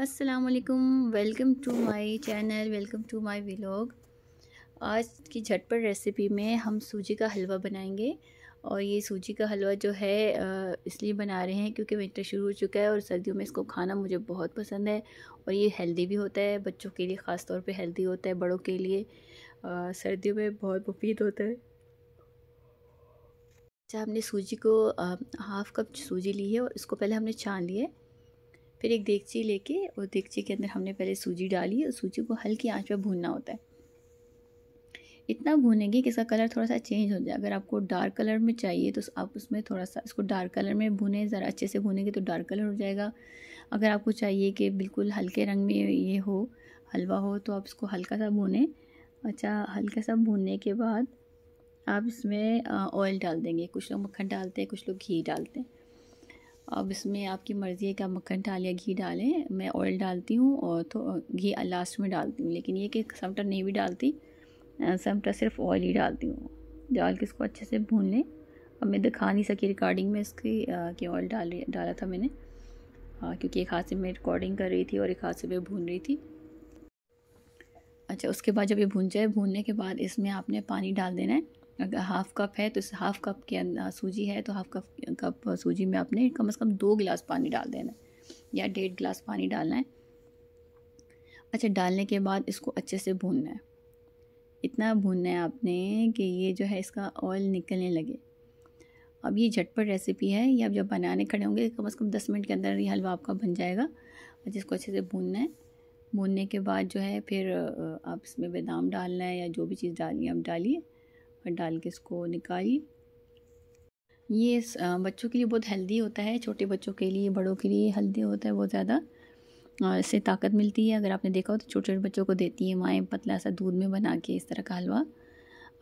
अस्सलाम वालेकुम welcome to my channel welcome to my vlog आज की झटपट रेसिपी में हम सूजी का हलवा बनाएंगे और ये सूजी का हलवा जो है इसलिए बना रहे हैं क्योंकि विंटर शुरू हो चुका है और सर्दियों में इसको खाना मुझे बहुत पसंद है और ये हेल्दी भी होता है बच्चों के लिए ख़ास तौर पे हेल्दी होता है बड़ों के लिए आ, सर्दियों में बहुत मुफीद होता है अच्छा हमने सूजी को हाफ़ कप सूजी ली है और इसको पहले हमने छान लिया है फिर एक देगची लेके और देगची के अंदर हमने पहले सूजी डाली और सूजी को हल्की आंच पर भूनना होता है इतना भूनेंगे कि इसका कलर थोड़ा सा चेंज हो जाए अगर आपको डार्क कलर में चाहिए तो आप उसमें थोड़ा सा इसको डार्क कलर में भुने ज़रा अच्छे से भूनेंगे तो डार्क कलर हो जाएगा अगर आपको चाहिए कि बिल्कुल हल्के रंग में ये हो हलवा हो तो आप इसको हल्का सा भूनें अच्छा हल्का सा भूनने के बाद आप इसमें ऑयल डाल देंगे कुछ लोग मक्खन डालते हैं कुछ लोग घी डालते हैं अब इसमें आपकी मर्ज़ी है कि आप मक्खन डालें या घी डालें मैं ऑयल डालती हूँ और तो घी लास्ट में डालती हूँ लेकिन ये कि समटर नहीं भी डालती समटर सिर्फ ऑयल ही डालती हूँ डाल के इसको अच्छे से भून लें अब मैं दिखा नहीं सकी रिकॉर्डिंग में इसकी कि ऑयल डाल डाला था मैंने हाँ क्योंकि एक हाथ से मैं रिकॉर्डिंग कर रही थी और एक हाथ से मैं भून रही थी अच्छा उसके बाद जब ये भून जाए भूनने के बाद इसमें आपने पानी डाल देना है अगर हाफ़ कप है तो हाफ़ कप के अंदर सूजी है तो हाफ़ कप कप सूजी में आपने कम से कम दो गिलास पानी डाल देना है या डेढ़ गिलास पानी डालना है अच्छा डालने के बाद इसको अच्छे से भूनना है इतना भूनना है आपने कि ये जो है इसका ऑयल निकलने लगे अब ये झटपट रेसिपी है ये आप जब बनाने खड़े होंगे कम अज़ कम दस मिनट के अंदर ये हलवा आपका बन जाएगा और जिसको अच्छे से भूनना है भूनने के बाद जो है फिर आप इसमें बादाम डालना है या जो भी चीज़ डालनी है आप डालिए पर डाल के इसको निकालिए ये बच्चों के लिए बहुत हेल्दी होता है छोटे बच्चों के लिए बड़ों के लिए हेल्दी होता है बहुत ज़्यादा और इससे ताकत मिलती है अगर आपने देखा हो तो छोटे छोटे बच्चों को देती है माएँ पतला सा दूध में बना के इस तरह का हलवा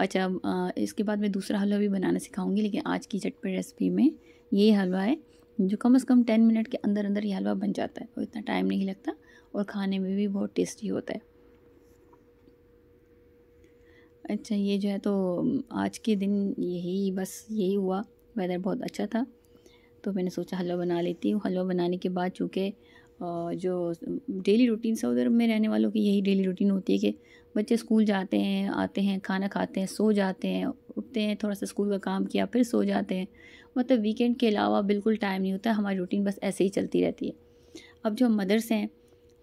अच्छा इसके बाद मैं दूसरा हलवा भी बनाना सिखाऊंगी लेकिन आज की चटपट रेसिपी में ये हलवा है जो कम से कम टेन मिनट के अंदर अंदर ये हलवा बन जाता है और इतना टाइम नहीं लगता और खाने में भी बहुत टेस्टी होता है अच्छा ये जो है तो आज के दिन यही बस यही हुआ वेदर बहुत अच्छा था तो मैंने सोचा हलवा बना लेती हूँ हलवा बनाने के बाद चूँकि जो डेली रूटीन सऊदी उधर में रहने वालों की यही डेली रूटीन होती है कि बच्चे स्कूल जाते हैं आते हैं खाना खाते हैं सो जाते हैं उठते हैं थोड़ा सा स्कूल का काम किया फिर सो जाते हैं मतलब वीकेंड के अलावा बिल्कुल टाइम नहीं होता हमारी रूटीन बस ऐसे ही चलती रहती है अब जो मदर्स हैं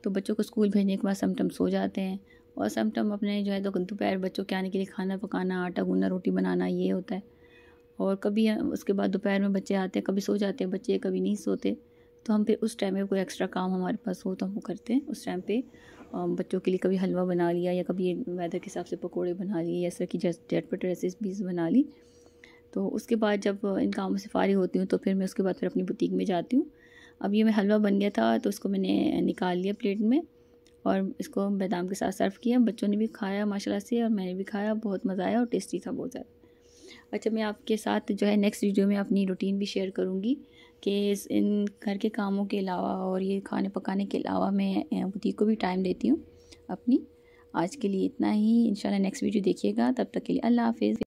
तो बच्चों को स्कूल भेजने के बाद समटम सो जाते हैं और सम अपने जो है तो दोपहर बच्चों के आने के लिए खाना पकाना आटा गूंदना रोटी बनाना ये होता है और कभी उसके बाद दोपहर में बच्चे आते हैं कभी सो जाते हैं बच्चे कभी नहीं सोते तो हम फिर उस टाइम में कोई एक्स्ट्रा काम हमारे पास हो तो हम वो करते हैं उस टाइम पे बच्चों के लिए कभी हलवा बना लिया या कभी वेदर के हिसाब से पकोड़े बना लिए या की तरह की झटपट भी बना ली तो उसके बाद जब इन कामों से फारी होती हूँ तो फिर मैं उसके बाद फिर अपनी बुटीक में जाती हूँ अब ये मैं हलवा बन गया था तो उसको मैंने निकाल लिया प्लेट में और इसको बादाम के साथ सर्व किया बच्चों ने भी खाया माशाला से और मैंने भी खाया बहुत मज़ा आया और टेस्टी था बहुत ज़्यादा अच्छा मैं आपके साथ जो है नेक्स्ट वीडियो में अपनी रूटीन भी शेयर करूँगी कि इन घर के कामों के अलावा और ये खाने पकाने के अलावा मैं बुटीक को भी टाइम देती हूँ अपनी आज के लिए इतना ही इंशाल्लाह नेक्स्ट वीडियो देखिएगा तब तक के लिए अल्लाह हाफिज़